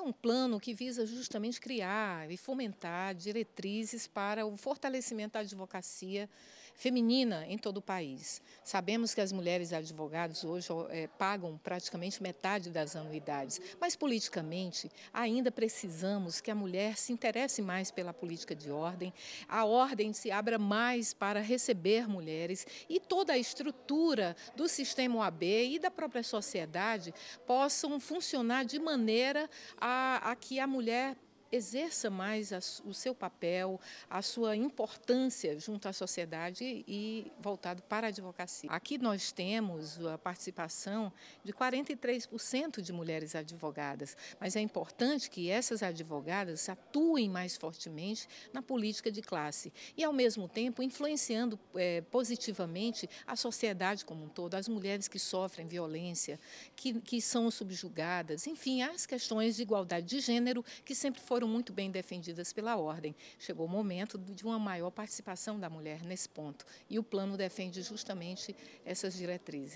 É um plano que visa justamente criar e fomentar diretrizes para o fortalecimento da advocacia feminina em todo o país. Sabemos que as mulheres advogadas hoje é, pagam praticamente metade das anuidades, mas politicamente ainda precisamos que a mulher se interesse mais pela política de ordem, a ordem se abra mais para receber mulheres e toda a estrutura do sistema OAB e da própria sociedade possam funcionar de maneira a a, a que a mulher exerça mais a, o seu papel, a sua importância junto à sociedade e voltado para a advocacia. Aqui nós temos a participação de 43% de mulheres advogadas, mas é importante que essas advogadas atuem mais fortemente na política de classe e, ao mesmo tempo, influenciando é, positivamente a sociedade como um todo, as mulheres que sofrem violência, que, que são subjugadas, enfim, as questões de igualdade de gênero que sempre foram foram muito bem defendidas pela ordem. Chegou o momento de uma maior participação da mulher nesse ponto. E o plano defende justamente essas diretrizes.